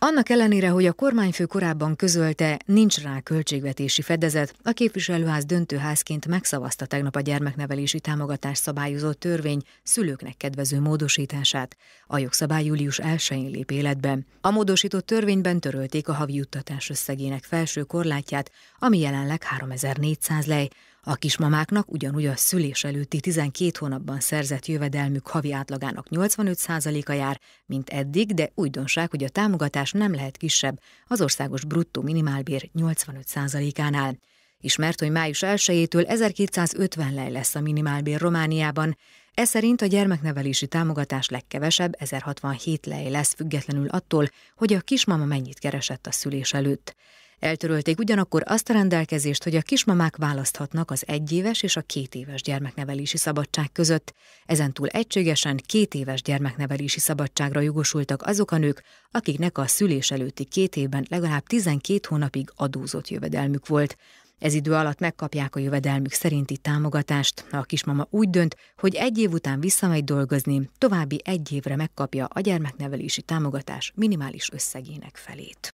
Annak ellenére, hogy a kormányfő korábban közölte, nincs rá költségvetési fedezet, a képviselőház döntőházként megszavazta tegnap a gyermeknevelési támogatás szabályozó törvény szülőknek kedvező módosítását. A jogszabály július 1-én lép életbe. A módosított törvényben törölték a havi juttatás összegének felső korlátját, ami jelenleg 3400 lej, a kismamáknak ugyanúgy a szülés előtti 12 hónapban szerzett jövedelmük havi átlagának 85%-a jár, mint eddig, de újdonság, hogy a támogatás nem lehet kisebb az országos bruttó minimálbér 85%-ánál. Ismert, hogy május 1-től 1250 lej lesz a minimálbér Romániában, ez szerint a gyermeknevelési támogatás legkevesebb 1067 lej lesz függetlenül attól, hogy a kismama mennyit keresett a szülés előtt. Eltörölték ugyanakkor azt a rendelkezést, hogy a kismamák választhatnak az egyéves és a két éves gyermeknevelési szabadság között, ezentúl egységesen két éves gyermeknevelési szabadságra jogosultak azok a nők, akiknek a szülés előtti két évben legalább 12 hónapig adózott jövedelmük volt. Ez idő alatt megkapják a jövedelmük szerinti támogatást, a kismama úgy dönt, hogy egy év után visszamegy dolgozni, további egy évre megkapja a gyermeknevelési támogatás minimális összegének felét.